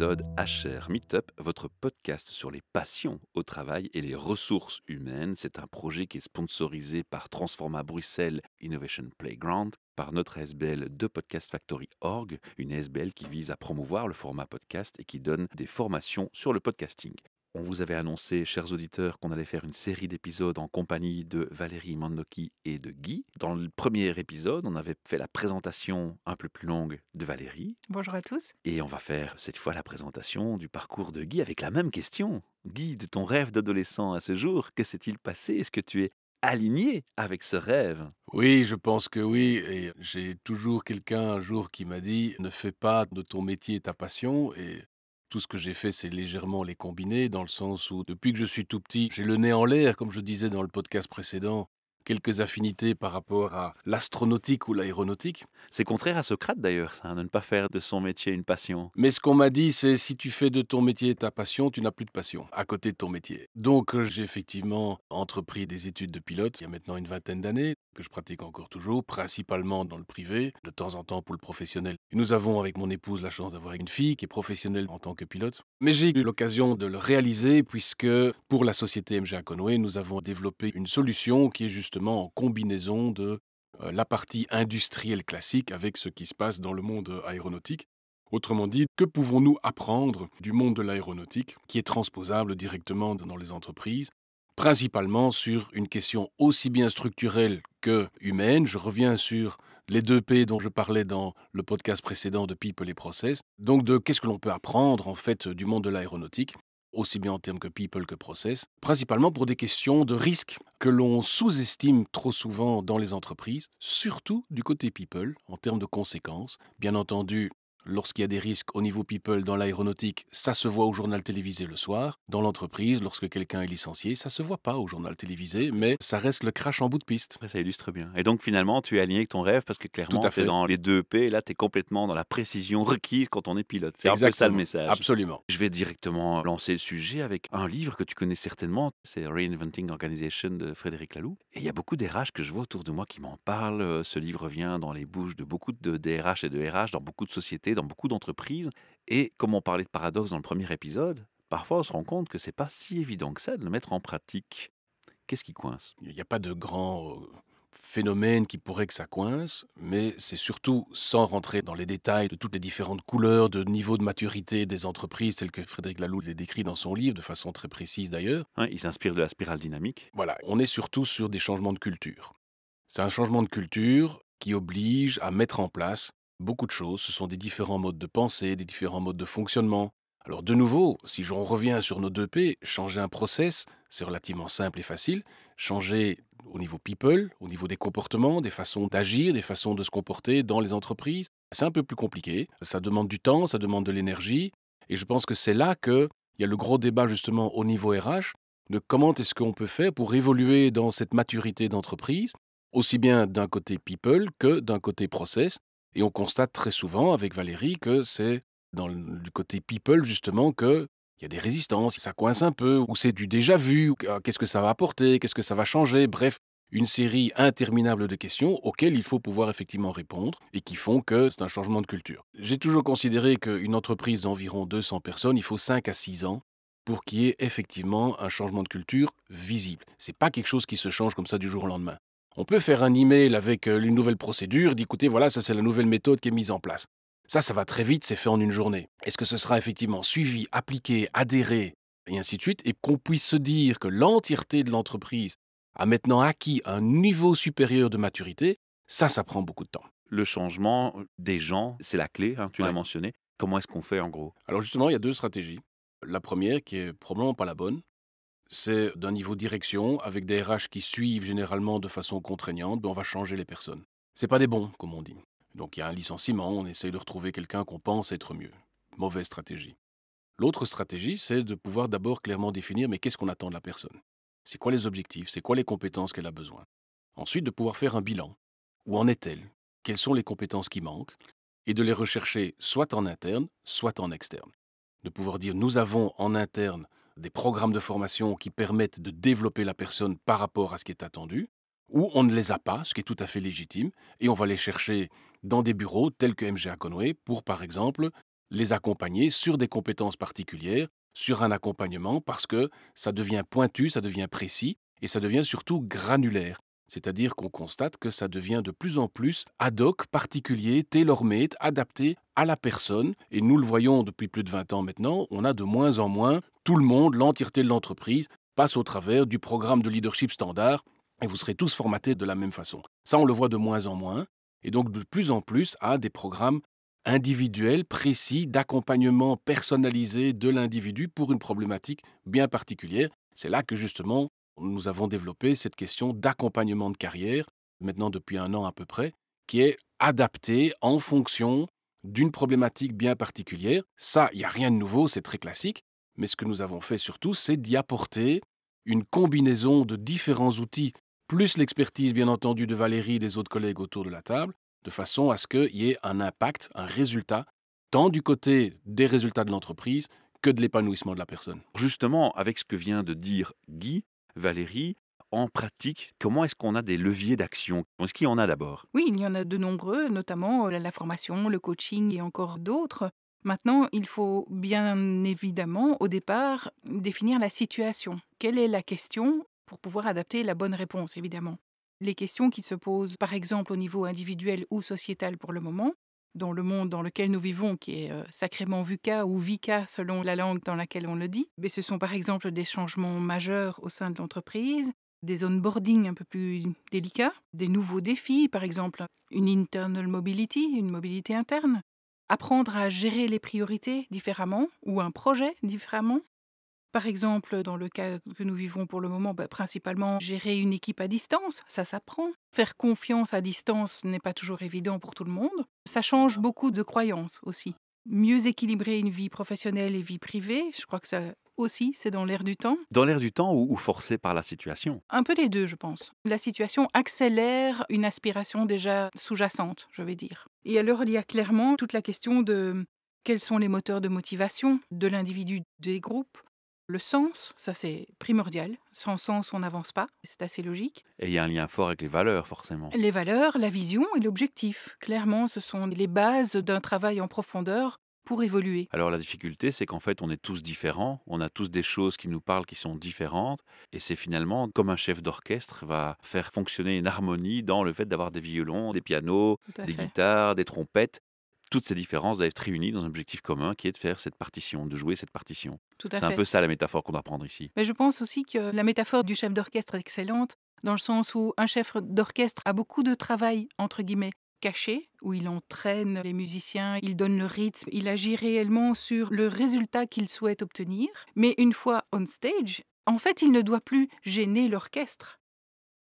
épisode HR Meetup, votre podcast sur les passions au travail et les ressources humaines. C'est un projet qui est sponsorisé par Transforma Bruxelles Innovation Playground, par notre SBL de Podcast Factory Org, une SBL qui vise à promouvoir le format podcast et qui donne des formations sur le podcasting. On vous avait annoncé, chers auditeurs, qu'on allait faire une série d'épisodes en compagnie de Valérie Mandoki et de Guy. Dans le premier épisode, on avait fait la présentation un peu plus longue de Valérie. Bonjour à tous. Et on va faire cette fois la présentation du parcours de Guy avec la même question. Guy, de ton rêve d'adolescent à ce jour, que s'est-il passé Est-ce que tu es aligné avec ce rêve Oui, je pense que oui. Et j'ai toujours quelqu'un un jour qui m'a dit ne fais pas de ton métier ta passion. Et tout ce que j'ai fait, c'est légèrement les combiner, dans le sens où, depuis que je suis tout petit, j'ai le nez en l'air, comme je disais dans le podcast précédent quelques affinités par rapport à l'astronautique ou l'aéronautique. C'est contraire à Socrate d'ailleurs, ça, de ne pas faire de son métier une passion. Mais ce qu'on m'a dit, c'est si tu fais de ton métier ta passion, tu n'as plus de passion à côté de ton métier. Donc euh, j'ai effectivement entrepris des études de pilote il y a maintenant une vingtaine d'années, que je pratique encore toujours, principalement dans le privé, de temps en temps pour le professionnel. nous avons avec mon épouse la chance d'avoir une fille qui est professionnelle en tant que pilote. Mais j'ai eu l'occasion de le réaliser puisque pour la société MGA Conway, nous avons développé une solution qui est justement en combinaison de la partie industrielle classique avec ce qui se passe dans le monde aéronautique. Autrement dit, que pouvons-nous apprendre du monde de l'aéronautique qui est transposable directement dans les entreprises, principalement sur une question aussi bien structurelle que humaine. Je reviens sur les deux P dont je parlais dans le podcast précédent de People et Process. Donc de qu'est-ce que l'on peut apprendre en fait du monde de l'aéronautique aussi bien en termes que people que process, principalement pour des questions de risque que l'on sous-estime trop souvent dans les entreprises, surtout du côté people, en termes de conséquences. Bien entendu, lorsqu'il y a des risques au niveau people dans l'aéronautique, ça se voit au journal télévisé le soir. Dans l'entreprise, lorsque quelqu'un est licencié, ça se voit pas au journal télévisé, mais ça reste le crash en bout de piste. Ça illustre bien. Et donc finalement, tu es aligné avec ton rêve parce que clairement, tu es dans les deux P et là, tu es complètement dans la précision requise quand on est pilote. C'est un ça le message. Absolument. Je vais directement lancer le sujet avec un livre que tu connais certainement, c'est Reinventing Organization de Frédéric Laloux. Et il y a beaucoup d'RH que je vois autour de moi qui m'en parlent. Euh, ce livre vient dans les bouches de beaucoup de DRH et de RH dans beaucoup de sociétés dans beaucoup d'entreprises. Et comme on parlait de paradoxe dans le premier épisode, parfois on se rend compte que c'est pas si évident que ça de le mettre en pratique. Qu'est-ce qui coince Il n'y a pas de grand euh, phénomène qui pourrait que ça coince, mais c'est surtout sans rentrer dans les détails de toutes les différentes couleurs de niveau de maturité des entreprises, telles que Frédéric Laloux les décrit dans son livre, de façon très précise d'ailleurs. Hein, il s'inspire de la spirale dynamique. Voilà, on est surtout sur des changements de culture. C'est un changement de culture qui oblige à mettre en place beaucoup de choses. Ce sont des différents modes de pensée, des différents modes de fonctionnement. Alors de nouveau, si j'en reviens sur nos deux P, changer un process, c'est relativement simple et facile. Changer au niveau people, au niveau des comportements, des façons d'agir, des façons de se comporter dans les entreprises, c'est un peu plus compliqué. Ça demande du temps, ça demande de l'énergie. Et je pense que c'est là qu'il y a le gros débat justement au niveau RH de comment est-ce qu'on peut faire pour évoluer dans cette maturité d'entreprise, aussi bien d'un côté people que d'un côté process, et on constate très souvent avec Valérie que c'est dans le côté people justement que il y a des résistances, ça coince un peu, ou c'est du déjà vu, ah, qu'est-ce que ça va apporter, qu'est-ce que ça va changer, bref, une série interminable de questions auxquelles il faut pouvoir effectivement répondre et qui font que c'est un changement de culture. J'ai toujours considéré qu'une entreprise d'environ 200 personnes, il faut 5 à 6 ans pour qu'il y ait effectivement un changement de culture visible. C'est pas quelque chose qui se change comme ça du jour au lendemain. On peut faire un email avec euh, une nouvelle procédure, d'écouter, voilà, ça c'est la nouvelle méthode qui est mise en place. Ça, ça va très vite, c'est fait en une journée. Est-ce que ce sera effectivement suivi, appliqué, adhéré, et ainsi de suite, et qu'on puisse se dire que l'entièreté de l'entreprise a maintenant acquis un niveau supérieur de maturité, ça, ça prend beaucoup de temps. Le changement des gens, c'est la clé, hein, tu l'as mentionné. Comment est-ce qu'on fait en gros Alors justement, il y a deux stratégies. La première, qui est probablement pas la bonne, c'est d'un niveau direction, avec des RH qui suivent généralement de façon contraignante, dont ben, on va changer les personnes. C'est pas des bons, comme on dit. Donc il y a un licenciement, on essaye de retrouver quelqu'un qu'on pense être mieux. Mauvaise stratégie. L'autre stratégie, c'est de pouvoir d'abord clairement définir mais qu'est-ce qu'on attend de la personne C'est quoi les objectifs C'est quoi les compétences qu'elle a besoin Ensuite, de pouvoir faire un bilan. Où en est-elle Quelles sont les compétences qui manquent Et de les rechercher soit en interne, soit en externe. De pouvoir dire nous avons en interne des programmes de formation qui permettent de développer la personne par rapport à ce qui est attendu, ou on ne les a pas, ce qui est tout à fait légitime, et on va les chercher dans des bureaux tels que MGA Conway pour, par exemple, les accompagner sur des compétences particulières, sur un accompagnement, parce que ça devient pointu, ça devient précis, et ça devient surtout granulaire. C'est-à-dire qu'on constate que ça devient de plus en plus ad hoc, particulier, tailor-made, adapté à la personne. Et nous le voyons depuis plus de 20 ans maintenant, on a de moins en moins tout le monde, l'entièreté de l'entreprise, passe au travers du programme de leadership standard et vous serez tous formatés de la même façon. Ça, on le voit de moins en moins et donc de plus en plus à des programmes individuels, précis, d'accompagnement personnalisé de l'individu pour une problématique bien particulière. C'est là que justement nous avons développé cette question d'accompagnement de carrière, maintenant depuis un an à peu près, qui est adaptée en fonction d'une problématique bien particulière. Ça, il n'y a rien de nouveau, c'est très classique mais ce que nous avons fait surtout, c'est d'y apporter une combinaison de différents outils, plus l'expertise bien entendu de Valérie et des autres collègues autour de la table, de façon à ce qu'il y ait un impact, un résultat, tant du côté des résultats de l'entreprise que de l'épanouissement de la personne. Justement, avec ce que vient de dire Guy, Valérie, en pratique, comment est-ce qu'on a des leviers d'action Est-ce qu'il y en a d'abord Oui, il y en a de nombreux, notamment euh, la formation, le coaching et encore d'autres. Maintenant, il faut bien évidemment, au départ, définir la situation. Quelle est la question pour pouvoir adapter la bonne réponse, évidemment Les questions qui se posent, par exemple, au niveau individuel ou sociétal pour le moment, dans le monde dans lequel nous vivons, qui est euh, sacrément VUCA ou VICA selon la langue dans laquelle on le dit, mais ce sont par exemple des changements majeurs au sein de l'entreprise, des onboarding un peu plus délicats, des nouveaux défis, par exemple une internal mobility, une mobilité interne, apprendre à gérer les priorités différemment ou un projet différemment. Par exemple, dans le cas que nous vivons pour le moment, bah, principalement gérer une équipe à distance, ça s'apprend. Faire confiance à distance n'est pas toujours évident pour tout le monde. Ça change beaucoup de croyances aussi. Mieux équilibrer une vie professionnelle et vie privée, je crois que ça aussi C'est dans l'air du temps Dans l'air du temps ou, forcé par la situation Un peu les deux, je pense. La situation accélère une aspiration déjà sous-jacente, je vais dire. Et alors, il y a clairement toute la question de hum, quels sont les moteurs de motivation de l'individu, des groupes, le sens, ça c'est primordial. Sans sens, on n'avance pas. C'est assez logique. Et il y a un lien fort avec les valeurs, forcément. Les valeurs, la vision et l'objectif. Clairement, ce sont les bases d'un travail en profondeur pour évoluer Alors la difficulté, c'est qu'en fait, on est tous différents, on a tous des choses qui nous parlent qui sont différentes, et c'est finalement comme un chef d'orchestre va faire fonctionner une harmonie dans le fait d'avoir des violons, des pianos, des guitares, des trompettes. Toutes ces différences doivent être réunies dans un objectif commun qui est de faire cette partition, de jouer cette partition. C'est un peu ça la métaphore qu'on doit prendre ici. Mais je pense aussi que la métaphore du chef d'orchestre est excellente dans le sens où un chef d'orchestre a beaucoup de travail, entre guillemets caché, où il entraîne les musiciens, il donne le rythme, il agit réellement sur le résultat qu'il souhaite obtenir. Mais une fois on stage, en fait, il ne doit plus gêner l'orchestre.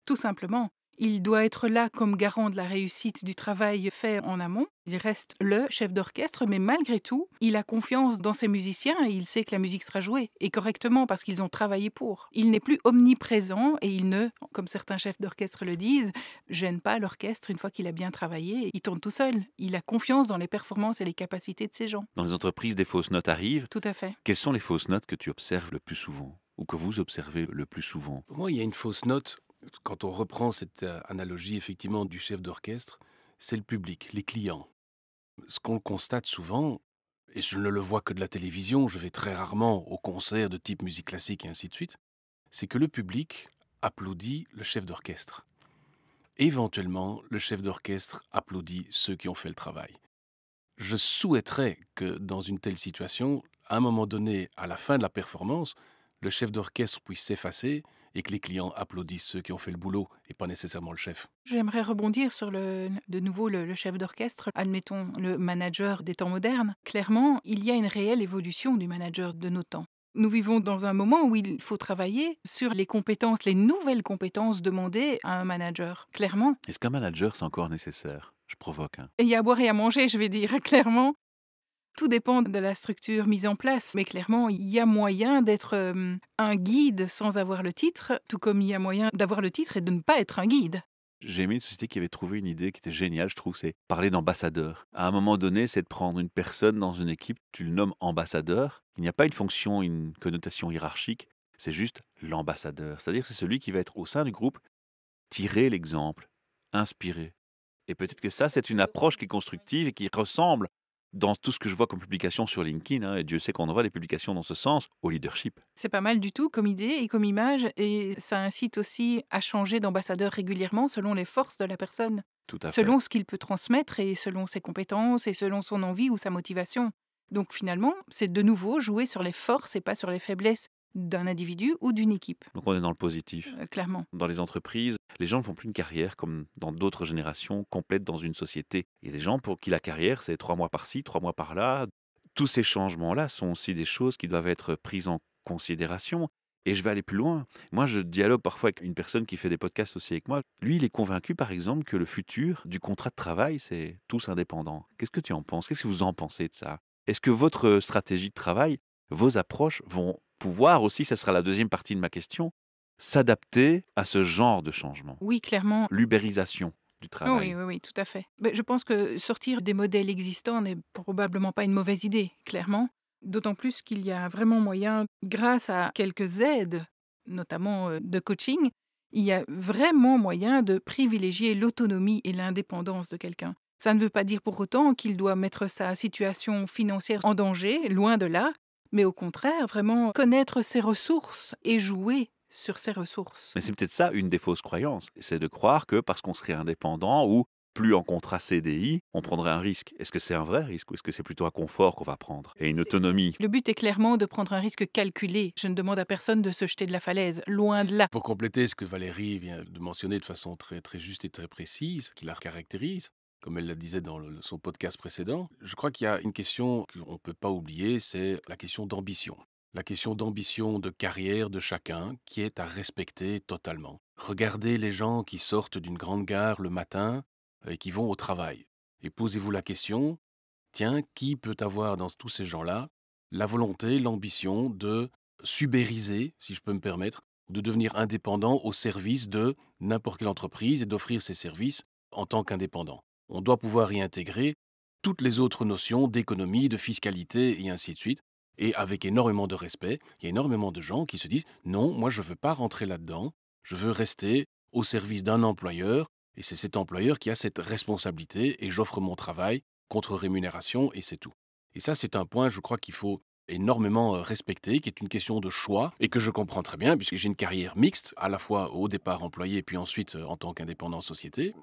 Tout simplement, il doit être là comme garant de la réussite du travail fait en amont. Il reste le chef d'orchestre, mais malgré tout, il a confiance dans ses musiciens et il sait que la musique sera jouée, et correctement, parce qu'ils ont travaillé pour. Il n'est plus omniprésent et il ne, comme certains chefs d'orchestre le disent, gêne pas l'orchestre une fois qu'il a bien travaillé. Il tourne tout seul. Il a confiance dans les performances et les capacités de ses gens. Dans les entreprises, des fausses notes arrivent. Tout à fait. Quelles sont les fausses notes que tu observes le plus souvent ou que vous observez le plus souvent Pour moi, il y a une fausse note quand on reprend cette euh, analogie effectivement du chef d'orchestre, c'est le public, les clients. Ce qu'on constate souvent, et je ne le vois que de la télévision, je vais très rarement aux concerts de type musique classique et ainsi de suite, c'est que le public applaudit le chef d'orchestre. Éventuellement, le chef d'orchestre applaudit ceux qui ont fait le travail. Je souhaiterais que dans une telle situation, à un moment donné, à la fin de la performance, le chef d'orchestre puisse s'effacer et que les clients applaudissent ceux qui ont fait le boulot et pas nécessairement le chef. J'aimerais rebondir sur le, de nouveau le, chef d'orchestre, admettons le manager des temps modernes. Clairement, il y a une réelle évolution du manager de nos temps. Nous vivons dans un moment où il faut travailler sur les compétences, les nouvelles compétences demandées à un manager, clairement. Est-ce qu'un manager, c'est encore nécessaire je provoque. Hein. Et il y a à boire et à manger, je vais dire, clairement. Tout dépend de la structure mise en place, mais clairement, il y a moyen d'être euh, un guide sans avoir le titre, tout comme il y a moyen d'avoir le titre et de ne pas être un guide. J'ai aimé une société qui avait trouvé une idée qui était géniale, je trouve, c'est parler d'ambassadeur. À un moment donné, c'est de prendre une personne dans une équipe, tu le nommes ambassadeur. Il n'y a pas une fonction, une connotation hiérarchique, c'est juste l'ambassadeur. C'est-à-dire c'est celui qui va être au sein du groupe, tirer l'exemple, inspirer. Et peut-être que ça, c'est une approche qui est constructive et qui ressemble dans tout ce que je vois comme publication sur LinkedIn, hein, et Dieu sait qu'on envoie des publications dans ce sens, au leadership. C'est pas mal du tout comme idée et comme image, et ça incite aussi à changer d'ambassadeur régulièrement selon les forces de la personne, tout à selon ce qu'il peut transmettre et selon ses compétences et selon son envie ou sa motivation. Donc finalement, c'est de nouveau jouer sur les forces et pas sur les faiblesses d'un individu ou d'une équipe. Donc on est dans le positif. Euh, clairement. Dans les entreprises, les gens ne font plus une carrière comme dans d'autres générations complètes dans une société. Il y a des gens pour qui la carrière, c'est trois mois par-ci, trois mois par-là. Tous ces changements-là sont aussi des choses qui doivent être prises en considération. Et je vais aller plus loin. Moi, je dialogue parfois avec une personne qui fait des podcasts aussi avec moi. Lui, il est convaincu, par exemple, que le futur du contrat de travail, c'est tous indépendants. Qu'est-ce que tu en penses Qu'est-ce que vous en pensez de ça Est-ce que votre stratégie de travail, vos approches vont pouvoir aussi, ça sera la deuxième partie de ma question, s'adapter à ce genre de changement. Oui, clairement. L'ubérisation. Du oh travail. Oui, oui, oui, tout à fait. je pense que sortir des modèles existants n'est probablement pas une mauvaise idée, clairement. D'autant plus qu'il y a vraiment moyen, grâce à quelques aides, notamment euh, de coaching, il y a vraiment moyen de privilégier l'autonomie et l'indépendance de quelqu'un. Ça ne veut pas dire pour autant qu'il doit mettre sa situation financière en danger, loin de là, mais au contraire, vraiment connaître ses ressources et jouer sur ses ressources. Mais c'est peut-être ça une des fausses croyances, c'est de croire que parce qu'on serait indépendant ou plus en contrat CDI, on prendrait un risque. Est-ce que c'est un vrai risque ou est-ce que c'est plutôt un confort qu'on va prendre et une autonomie Le but est clairement de prendre un risque calculé. Je ne demande à personne de se jeter de la falaise, loin de là. Pour compléter ce que Valérie vient de mentionner de façon très, très juste et très précise, qui la caractérise, comme elle le disait dans son podcast précédent, je crois qu'il y a une question qu'on ne peut pas oublier, c'est la question d'ambition. La question d'ambition de carrière de chacun qui est à respecter totalement. Regardez les gens qui sortent d'une grande gare le matin euh, et qui vont au travail. Et posez-vous la question, tiens, qui peut avoir dans tous ces gens-là la volonté, l'ambition de subériser, si je peux me permettre, de devenir indépendant au service de n'importe quelle entreprise et d'offrir ses services en tant qu'indépendant on doit pouvoir y intégrer toutes les autres notions d'économie, de fiscalité et ainsi de suite. Et avec énormément de respect, il y a énormément de gens qui se disent non, moi je ne veux pas rentrer là-dedans, je veux rester au service d'un employeur, et c'est cet employeur qui a cette responsabilité, et j'offre mon travail contre rémunération, et c'est tout. Et ça, c'est un point, je crois, qu'il faut énormément euh, respecter, qui est une question de choix et que je comprends très bien puisque j'ai une carrière mixte, à la fois au départ employé puis ensuite euh, en tant qu'indépendant société.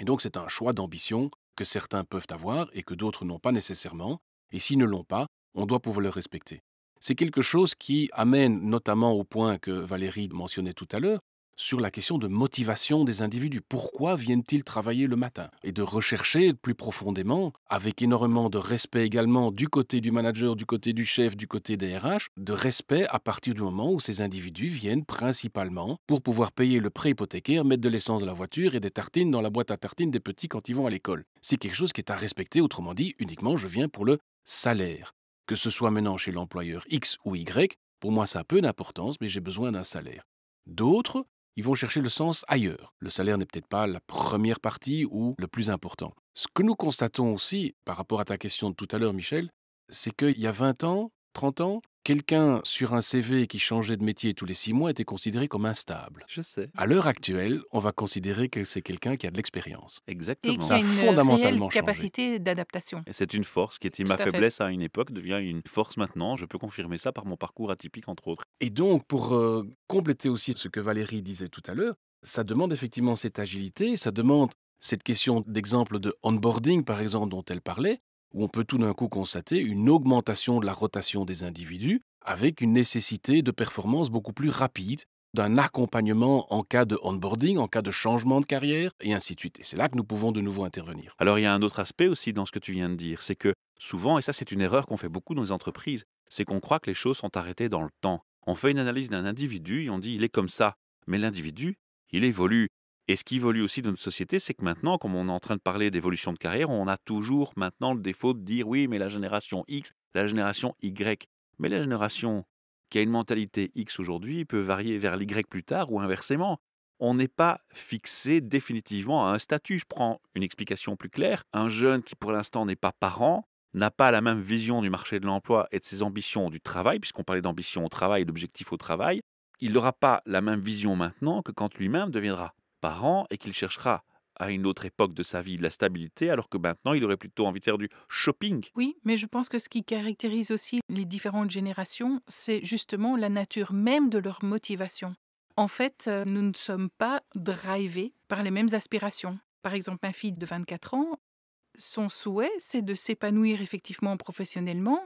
Et donc c'est un choix d'ambition que certains peuvent avoir et que d'autres n'ont pas nécessairement, et s'ils ne l'ont pas, on doit pouvoir le respecter. C'est quelque chose qui amène notamment au point que Valérie mentionnait tout à l'heure, sur la question de motivation des individus. Pourquoi viennent-ils travailler le matin Et de rechercher plus profondément, avec énormément de respect également du côté du manager, du côté du chef, du côté des RH, de respect à partir du moment où ces individus viennent principalement pour pouvoir payer le prêt hypothécaire, mettre de l'essence dans la voiture et des tartines dans la boîte à tartines des petits quand ils vont à l'école. C'est quelque chose qui est à respecter, autrement dit, uniquement je viens pour le salaire. Que ce soit maintenant chez l'employeur X ou Y, pour moi ça a peu d'importance, mais j'ai besoin d'un salaire. D'autres ils vont chercher le sens ailleurs. Le salaire n'est peut-être pas la première partie ou le plus important. Ce que nous constatons aussi, par rapport à ta question de tout à l'heure, Michel, c'est qu'il y a 20 ans, 30 ans, quelqu'un sur un CV qui changeait de métier tous les six mois était considéré comme instable. Je sais. À l'heure actuelle, on va considérer que c'est quelqu'un qui a de l'expérience. Exactement. Et qui a fondamentalement capacité d'adaptation. C'est une force qui était ma faiblesse à une époque, devient une force maintenant. Je peux confirmer ça par mon parcours atypique, entre autres. Et donc, pour euh, compléter aussi ce que Valérie disait tout à l'heure, ça demande effectivement cette agilité, ça demande cette question d'exemple de onboarding, par exemple, dont elle parlait, où on peut tout d'un coup constater une augmentation de la rotation des individus avec une nécessité de performance beaucoup plus rapide, d'un accompagnement en cas de onboarding, en cas de changement de carrière, et ainsi de suite. Et c'est là que nous pouvons de nouveau intervenir. Alors il y a un autre aspect aussi dans ce que tu viens de dire, c'est que souvent, et ça c'est une erreur qu'on fait beaucoup dans les entreprises, c'est qu'on croit que les choses sont arrêtées dans le temps. On fait une analyse d'un individu et on dit il est comme ça, mais l'individu, il évolue, et ce qui évolue aussi dans notre société, c'est que maintenant, comme on est en train de parler d'évolution de carrière, on a toujours maintenant le défaut de dire oui, mais la génération X, la génération Y. Mais la génération qui a une mentalité X aujourd'hui peut varier vers l'Y plus tard ou inversement. On n'est pas fixé définitivement à un statut. Je prends une explication plus claire. Un jeune qui pour l'instant n'est pas parent n'a pas la même vision du marché de l'emploi et de ses ambitions du travail, puisqu'on parlait d'ambition au travail et d'objectif au travail, il n'aura pas la même vision maintenant que quand lui-même deviendra et qu'il cherchera à une autre époque de sa vie de la stabilité, alors que maintenant, il aurait plutôt envie de faire du shopping. Oui, mais je pense que ce qui caractérise aussi les différentes générations, c'est justement la nature même de leur motivation. En fait, euh, nous ne sommes pas drivés par les mêmes aspirations. Par exemple, un fils de 24 ans, son souhait, c'est de s'épanouir effectivement professionnellement,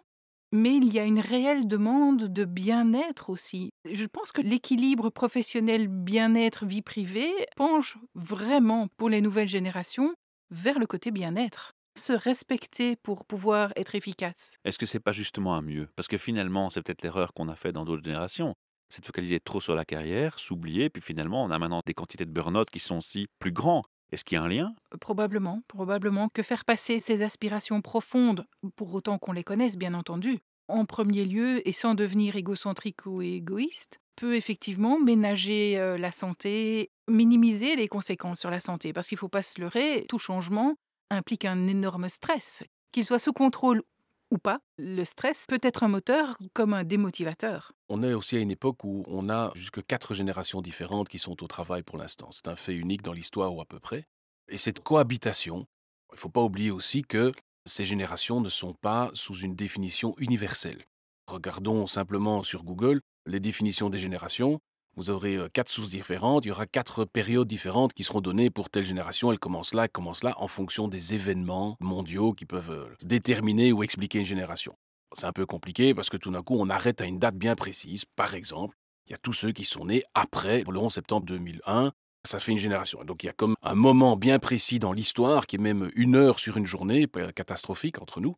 mais il y a une réelle demande de bien-être aussi. Je pense que l'équilibre professionnel bien-être vie privée penche vraiment pour les nouvelles générations vers le côté bien-être se respecter pour pouvoir être efficace. Est-ce que c'est pas justement un mieux Parce que finalement, c'est peut-être l'erreur qu'on a faite dans d'autres générations c'est de focaliser trop sur la carrière, s'oublier, puis finalement on a maintenant des quantités de burn-out qui sont aussi plus grands. Est-ce qu'il y a un lien euh, Probablement, probablement que faire passer ces aspirations profondes, pour autant qu'on les connaisse bien entendu, en premier lieu et sans devenir égocentrique ou égoïste, peut effectivement ménager euh, la santé, minimiser les conséquences sur la santé, parce qu'il ne faut pas se leurrer, tout changement implique un énorme stress, qu'il soit sous contrôle ou pas, le stress peut être un moteur comme un démotivateur. On est aussi à une époque où on a jusque quatre générations différentes qui sont au travail pour l'instant. C'est un fait unique dans l'histoire ou à peu près. Et cette cohabitation, il ne faut pas oublier aussi que ces générations ne sont pas sous une définition universelle. Regardons simplement sur Google les définitions des générations. Vous aurez euh, quatre sources différentes, il y aura quatre périodes différentes qui seront données pour telle génération, elle commence là, elle commence là, en fonction des événements mondiaux qui peuvent euh, déterminer ou expliquer une génération. C'est un peu compliqué parce que tout d'un coup, on arrête à une date bien précise. Par exemple, il y a tous ceux qui sont nés après le 11 septembre 2001, ça fait une génération. Donc il y a comme un moment bien précis dans l'histoire, qui est même une heure sur une journée, catastrophique entre nous.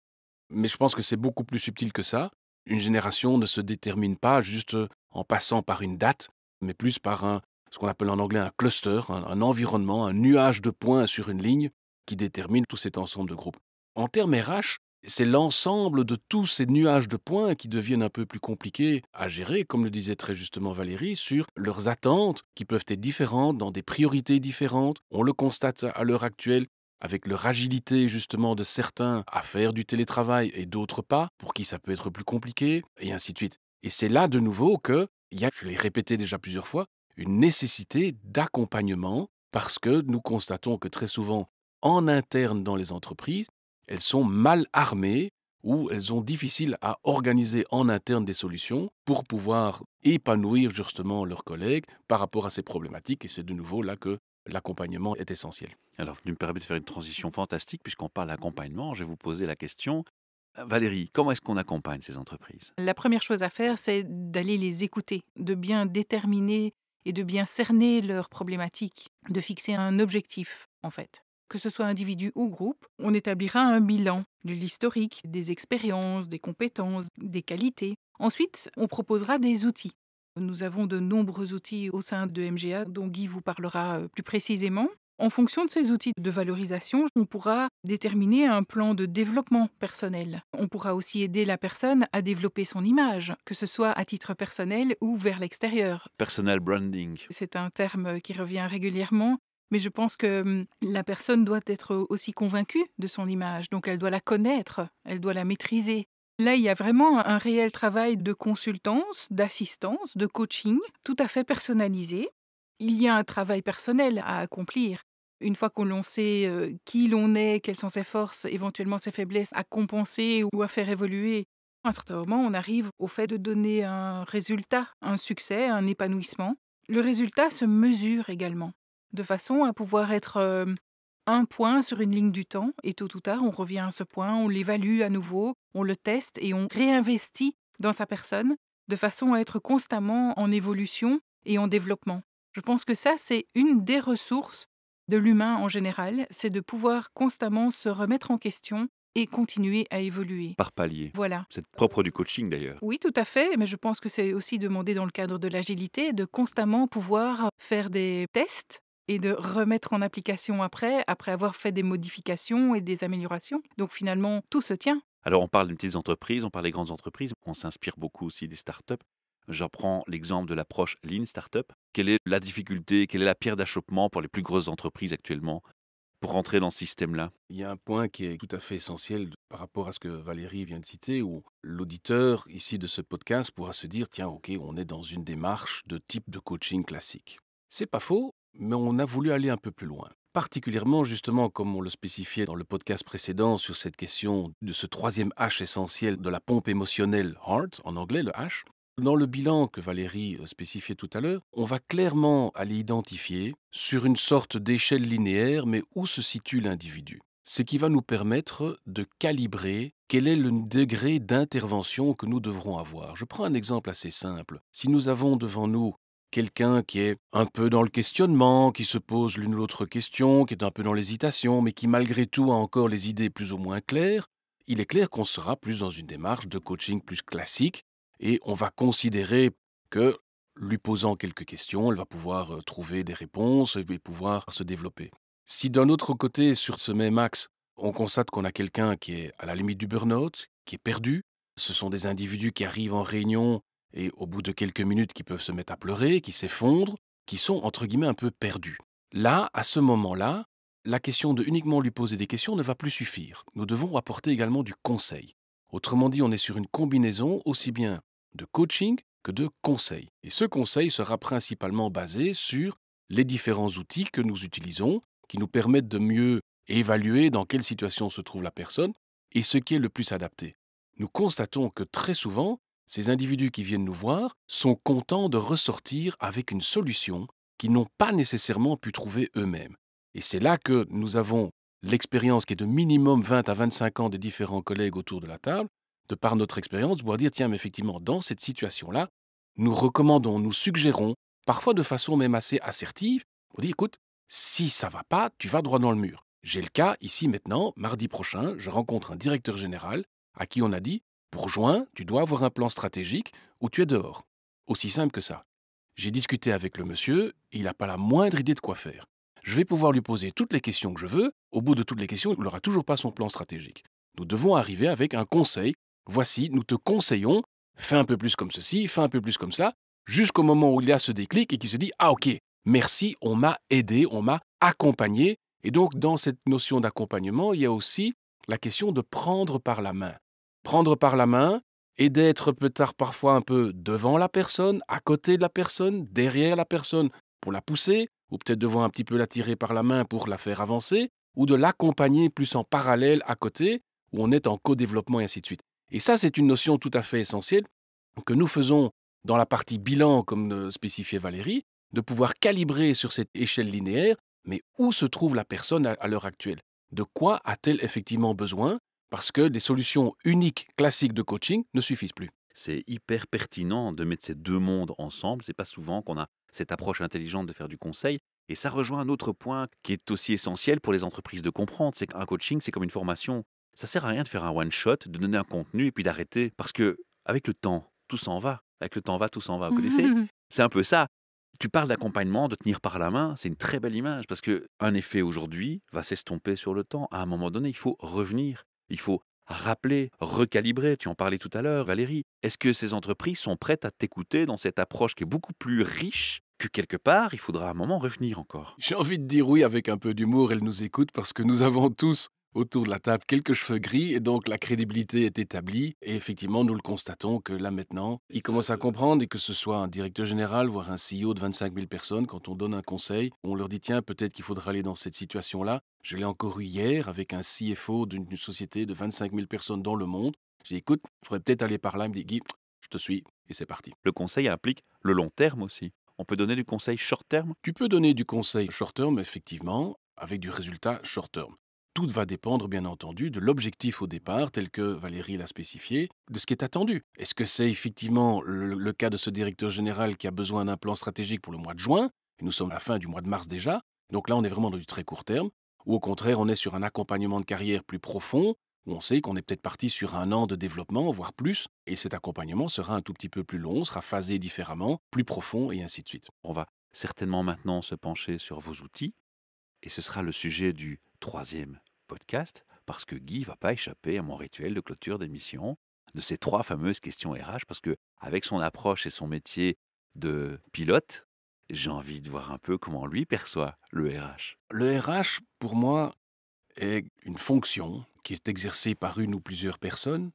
Mais je pense que c'est beaucoup plus subtil que ça. Une génération ne se détermine pas juste euh, en passant par une date, mais plus par un, ce qu'on appelle en anglais un cluster, un, environnement, un nuage de points sur une ligne qui détermine tout cet ensemble de groupes. En termes RH, c'est l'ensemble de tous ces nuages de points qui deviennent un peu plus compliqués à gérer, comme le disait très justement Valérie, sur leurs attentes qui peuvent être différentes, dans des priorités différentes. On le constate à l'heure actuelle avec leur agilité justement de certains à faire du télétravail et d'autres pas, pour qui ça peut être plus compliqué, et ainsi de suite. Et c'est là de nouveau que il y a, je l'ai répété déjà plusieurs fois, une nécessité d'accompagnement parce que nous constatons que très souvent, en interne dans les entreprises, elles sont mal armées ou elles ont difficile à organiser en interne des solutions pour pouvoir épanouir justement leurs collègues par rapport à ces problématiques. Et c'est de nouveau là que l'accompagnement est essentiel. Alors, vous me permettez de faire une transition fantastique puisqu'on parle d'accompagnement. Je vais vous poser la question euh, Valérie, comment est-ce qu'on accompagne ces entreprises La première chose à faire, c'est d'aller les écouter, de bien déterminer et de bien cerner leurs problématiques, de fixer un objectif en fait. Que ce soit individu ou groupe, on établira un bilan de l'historique, des expériences, des compétences, des qualités. Ensuite, on proposera des outils. Nous avons de nombreux outils au sein de MGA dont Guy vous parlera euh, plus précisément. En fonction de ces outils de valorisation, on pourra déterminer un plan de développement personnel. On pourra aussi aider la personne à développer son image, que ce soit à titre personnel ou vers l'extérieur. Personal branding. C'est un terme qui revient régulièrement. Mais je pense que hum, la personne doit être aussi convaincue de son image, donc elle doit la connaître, elle doit la maîtriser. Là, il y a vraiment un réel travail de consultance, d'assistance, de coaching, tout à fait personnalisé. Il y a un travail personnel à accomplir une fois qu'on sait euh, qui l'on est, quelles sont ses forces, éventuellement ses faiblesses à compenser ou à faire évoluer, à un certain moment, on arrive au fait de donner un résultat, un succès, un épanouissement. Le résultat se mesure également, de façon à pouvoir être euh, un point sur une ligne du temps, et tôt ou tard, on revient à ce point, on l'évalue à nouveau, on le teste et on réinvestit dans sa personne, de façon à être constamment en évolution et en développement. Je pense que ça, c'est une des ressources de l'humain en général, c'est de pouvoir constamment se remettre en question et continuer à évoluer. Par palier. Voilà. C'est propre du coaching d'ailleurs. Oui, tout à fait, mais je pense que c'est aussi demandé dans le cadre de l'agilité de constamment pouvoir faire des tests et de remettre en application après, après avoir fait des modifications et des améliorations. Donc finalement, tout se tient. Alors on parle des petites entreprises, on parle des grandes entreprises, on s'inspire beaucoup aussi des startups. Je prends l'exemple de l'approche Lean Startup. Quelle est la difficulté, quelle est la pierre d'achoppement pour les plus grosses entreprises actuellement pour rentrer dans ce système-là Il y a un point qui est tout à fait essentiel par rapport à ce que Valérie vient de citer, où l'auditeur ici de ce podcast pourra se dire, tiens, ok, on est dans une démarche de type de coaching classique. C'est pas faux, mais on a voulu aller un peu plus loin. Particulièrement justement, comme on le spécifiait dans le podcast précédent, sur cette question de ce troisième H essentiel de la pompe émotionnelle heart, en anglais le H, dans le bilan que Valérie euh, spécifiait tout à l'heure, on va clairement aller identifier sur une sorte d'échelle linéaire, mais où se situe l'individu. Ce qui va nous permettre de calibrer quel est le degré d'intervention que nous devrons avoir. Je prends un exemple assez simple. Si nous avons devant nous quelqu'un qui est un peu dans le questionnement, qui se pose l'une ou l'autre question, qui est un peu dans l'hésitation, mais qui malgré tout a encore les idées plus ou moins claires, il est clair qu'on sera plus dans une démarche de coaching plus classique, et on va considérer que lui posant quelques questions, elle va pouvoir trouver des réponses et pouvoir se développer. Si d'un autre côté, sur ce même axe, on constate qu'on a quelqu'un qui est à la limite du burn-out, qui est perdu, ce sont des individus qui arrivent en réunion et au bout de quelques minutes qui peuvent se mettre à pleurer, qui s'effondrent, qui sont entre guillemets un peu perdus. Là, à ce moment-là, la question de uniquement lui poser des questions ne va plus suffire. Nous devons apporter également du conseil. Autrement dit, on est sur une combinaison aussi bien de coaching que de conseil. Et ce conseil sera principalement basé sur les différents outils que nous utilisons, qui nous permettent de mieux évaluer dans quelle situation se trouve la personne et ce qui est le plus adapté. Nous constatons que très souvent, ces individus qui viennent nous voir sont contents de ressortir avec une solution qu'ils n'ont pas nécessairement pu trouver eux-mêmes. Et c'est là que nous avons l'expérience qui est de minimum 20 à 25 ans des différents collègues autour de la table, de par notre expérience, pouvoir dire, tiens, mais effectivement, dans cette situation-là, nous recommandons, nous suggérons, parfois de façon même assez assertive, on dit, écoute, si ça va pas, tu vas droit dans le mur. J'ai le cas ici maintenant, mardi prochain, je rencontre un directeur général à qui on a dit, pour juin, tu dois avoir un plan stratégique ou tu es dehors. Aussi simple que ça. J'ai discuté avec le monsieur, il n'a pas la moindre idée de quoi faire. Je vais pouvoir lui poser toutes les questions que je veux. Au bout de toutes les questions, il n'aura toujours pas son plan stratégique. Nous devons arriver avec un conseil Voici, nous te conseillons, fais un peu plus comme ceci, fais un peu plus comme cela, jusqu'au moment où il y a ce déclic et qui se dit Ah, ok, merci, on m'a aidé, on m'a accompagné. Et donc, dans cette notion d'accompagnement, il y a aussi la question de prendre par la main. Prendre par la main et d'être peut-être parfois un peu devant la personne, à côté de la personne, derrière la personne pour la pousser, ou peut-être devant un petit peu la tirer par la main pour la faire avancer, ou de l'accompagner plus en parallèle à côté, où on est en co-développement et ainsi de suite. Et ça, c'est une notion tout à fait essentielle que nous faisons dans la partie bilan, comme spécifiait Valérie, de pouvoir calibrer sur cette échelle linéaire, mais où se trouve la personne à, l'heure actuelle De quoi a-t-elle effectivement besoin Parce que des solutions uniques, classiques de coaching ne suffisent plus. C'est hyper pertinent de mettre ces deux mondes ensemble. C'est pas souvent qu'on a cette approche intelligente de faire du conseil. Et ça rejoint un autre point qui est aussi essentiel pour les entreprises de comprendre, c'est qu'un coaching, c'est comme une formation. Ça sert à rien de faire un one shot, de donner un contenu et puis d'arrêter parce que avec le temps, tout s'en va. Avec le temps va, tout s'en va. Vous connaissez C'est un peu ça. Tu parles d'accompagnement, de tenir par la main, c'est une très belle image parce que un effet aujourd'hui va s'estomper sur le temps. À un moment donné, il faut revenir, il faut rappeler, recalibrer. Tu en parlais tout à l'heure, Valérie. Est-ce que ces entreprises sont prêtes à t'écouter dans cette approche qui est beaucoup plus riche que quelque part, il faudra un moment revenir encore. J'ai envie de dire oui avec un peu d'humour, Elles nous écoute parce que nous avons tous autour de la table quelques cheveux gris, et donc la crédibilité est établie. Et effectivement, nous le constatons que là maintenant, ils commencent à comprendre, et que ce soit un directeur général, voire un CEO de 25 000 personnes, quand on donne un conseil, on leur dit tiens, peut-être qu'il faudra aller dans cette situation-là. Je l'ai encore eu hier avec un CFO d'une société de 25 000 personnes dans le monde. J'ai dit écoute, il faudrait peut-être aller par là. Il me dit Guy, je te suis, et c'est parti. Le conseil implique le long terme aussi. On peut donner du conseil short terme Tu peux donner du conseil short terme, effectivement, avec du résultat short terme tout va dépendre, bien entendu, de l'objectif au départ, tel que Valérie l'a spécifié, de ce qui est attendu. Est-ce que c'est effectivement le, cas de ce directeur général qui a besoin d'un plan stratégique pour le mois de juin et Nous sommes à la fin du mois de mars déjà, donc là on est vraiment dans du très court terme, ou au contraire on est sur un accompagnement de carrière plus profond, où on sait qu'on est peut-être parti sur un an de développement, voire plus, et cet accompagnement sera un tout petit peu plus long, sera phasé différemment, plus profond, et ainsi de suite. On va certainement maintenant se pencher sur vos outils, et ce sera le sujet du troisième podcast parce que Guy va pas échapper à mon rituel de clôture d'émission de ces trois fameuses questions RH parce que avec son approche et son métier de pilote, j'ai envie de voir un peu comment lui perçoit le RH. Le RH pour moi est une fonction qui est exercée par une ou plusieurs personnes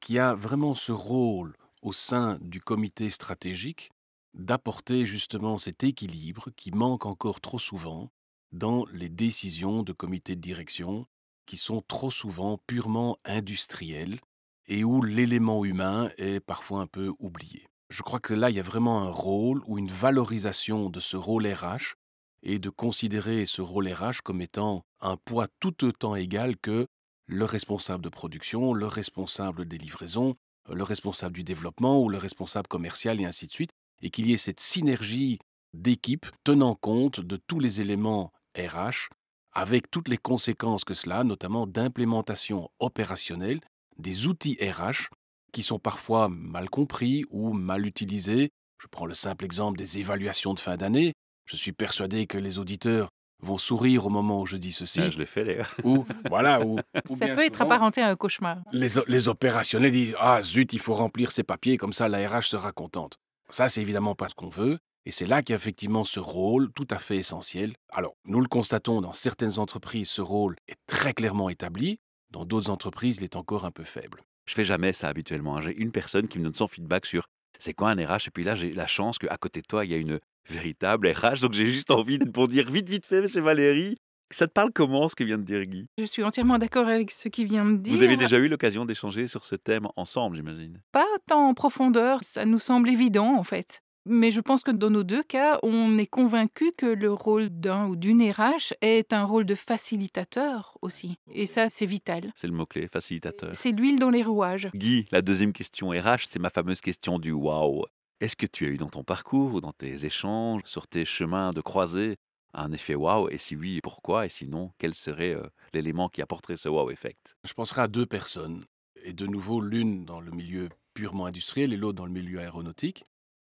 qui a vraiment ce rôle au sein du comité stratégique d'apporter justement cet équilibre qui manque encore trop souvent dans les décisions de comités de direction qui sont trop souvent purement industrielles et où l'élément humain est parfois un peu oublié. Je crois que là, il y a vraiment un rôle ou une valorisation de ce rôle RH et de considérer ce rôle RH comme étant un poids tout autant égal que le responsable de production, le responsable des livraisons, le responsable du développement ou le responsable commercial et ainsi de suite, et qu'il y ait cette synergie d'équipe tenant compte de tous les éléments RH, avec toutes les conséquences que cela a, notamment d'implémentation opérationnelle des outils RH qui sont parfois mal compris ou mal utilisés. Je prends le simple exemple des évaluations de fin d'année. Je suis persuadé que les auditeurs vont sourire au moment où je dis ceci. Ah, je l'ai fait Ou voilà. Ou, ça peut être apparenté à un cauchemar. Les, les, opérationnels disent ah zut, il faut remplir ces papiers comme ça la RH sera contente. Ça, c'est évidemment pas ce qu'on veut. Et c'est là effectivement ce rôle tout à fait essentiel. Alors, nous le constatons, dans certaines entreprises, ce rôle est très clairement établi. Dans d'autres entreprises, il est encore un peu faible. Je fais jamais ça habituellement. Hein. J'ai une personne qui me donne son feedback sur c'est quoi un RH Et puis là, j'ai la chance qu'à côté de toi, il y a une véritable RH. Donc j'ai juste envie de dire vite, vite fait chez Valérie. Ça te parle comment ce que vient de dire Guy Je suis entièrement d'accord avec ce qu'il vient de dire. Vous avez déjà eu l'occasion d'échanger sur ce thème ensemble, j'imagine Pas tant en profondeur, ça nous semble évident en fait. Mais je pense que dans nos deux cas, on est convaincu que le rôle d'un ou d'une RH est un rôle de facilitateur aussi. Et ça, c'est vital. C'est le mot-clé, facilitateur. C'est l'huile dans les rouages. Guy, la deuxième question RH, c'est ma fameuse question du wow. Est-ce que tu as eu dans ton parcours, ou dans tes échanges, sur tes chemins de croisée, un effet wow Et si oui, pourquoi Et sinon, quel serait euh, l'élément qui apporterait ce wow effect Je penserai à deux personnes. Et de nouveau, l'une dans le milieu purement industriel et l'autre dans le milieu aéronautique.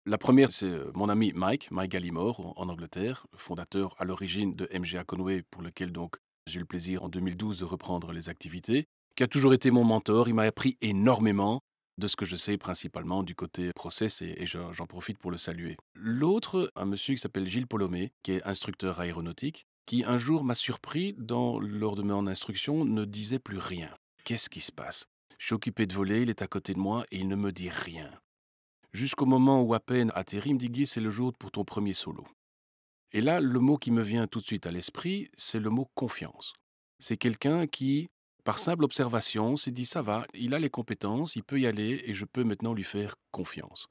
La première, c'est euh, mon ami Mike, Mike Gallimore, en Angleterre, fondateur à l'origine de MGA Conway, pour lequel donc j'ai eu le plaisir en 2012 de reprendre les activités, qui a toujours été mon mentor. Il m'a appris énormément de ce que je sais principalement du côté process et, j'en profite pour le saluer. L'autre, un monsieur qui s'appelle Gilles Polomé, qui est instructeur aéronautique, qui un jour m'a surpris dans, lors de mon instruction, ne disait plus rien. Qu'est-ce qui se passe Je suis occupé de voler, il est à côté de moi et il ne me dit rien jusqu'au moment où à peine atterri, me dit c'est le jour pour ton premier solo. Et là, le mot qui me vient tout de suite à l'esprit, c'est le mot confiance. C'est quelqu'un qui, par simple observation, s'est dit ça va, il a les compétences, il peut y aller et je peux maintenant lui faire confiance.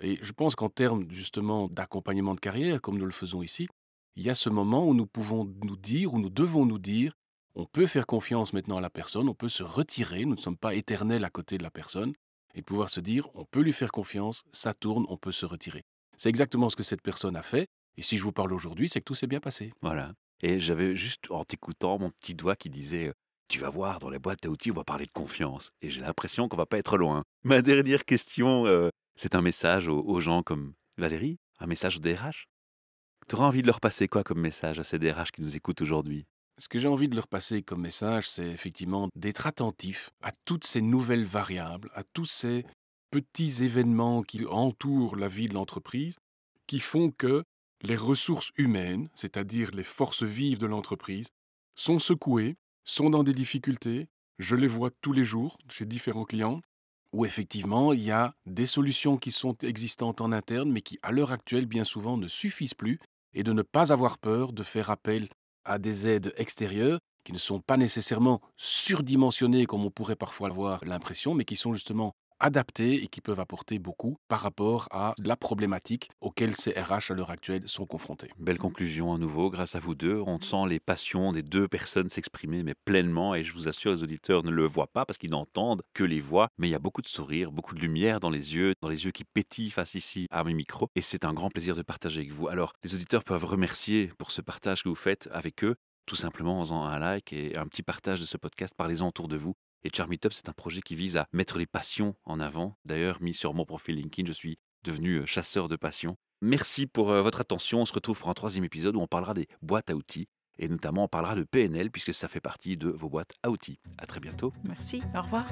Et je pense qu'en termes justement d'accompagnement de carrière, comme nous le faisons ici, il y a ce moment où nous pouvons nous dire, où nous devons nous dire, on peut faire confiance maintenant à la personne, on peut se retirer, nous ne sommes pas éternels à côté de la personne, et pouvoir se dire on peut lui faire confiance, ça tourne, on peut se retirer. C'est exactement ce que cette personne a fait. Et si je vous parle aujourd'hui, c'est que tout s'est bien passé. Voilà. Et j'avais juste, en t'écoutant, mon petit doigt qui disait euh, Tu vas voir, dans les boîtes à outils, on va parler de confiance. Et j'ai l'impression qu'on va pas être loin. Ma dernière question, euh, c'est un message aux, gens comme Valérie Un message au DRH Tu auras envie de leur passer quoi comme message à ces DRH qui nous écoutent aujourd'hui ce que j'ai envie de leur passer comme message, c'est effectivement d'être attentif à toutes ces nouvelles variables, à tous ces petits événements qui entourent la vie de l'entreprise, qui font que les ressources humaines, c'est-à-dire les forces vives de l'entreprise, sont secouées, sont dans des difficultés. Je les vois tous les jours chez différents clients, où effectivement il y a des solutions qui sont existantes en interne, mais qui à l'heure actuelle bien souvent ne suffisent plus, et de ne pas avoir peur de faire appel à des aides extérieures qui ne sont pas nécessairement surdimensionnées comme on pourrait parfois avoir l'impression, mais qui sont justement adaptés et qui peuvent apporter beaucoup par rapport à la problématique auxquelles ces RH à l'heure actuelle sont confrontés. Belle conclusion à nouveau, grâce à vous deux. On mmh. sent les passions des deux personnes s'exprimer, mais pleinement. Et je vous assure, les auditeurs ne le voient pas parce qu'ils n'entendent que les voix. Mais il y a beaucoup de sourires, beaucoup de lumière dans les yeux, dans les yeux qui pétillent face ici à mes micros. Et c'est un grand plaisir de partager avec vous. Alors, les auditeurs peuvent remercier pour ce partage que vous faites avec eux tout simplement en faisant un like et un petit partage de ce podcast. par les autour de vous. Et Charmeet c'est un projet qui vise à mettre les passions en avant. D'ailleurs, mis sur mon profil LinkedIn, je suis devenu euh, chasseur de passions. Merci pour euh, votre attention. On se retrouve pour un troisième épisode où on parlera des boîtes à outils et notamment on parlera de PNL puisque ça fait partie de vos boîtes à outils. À très bientôt. Merci. Au revoir.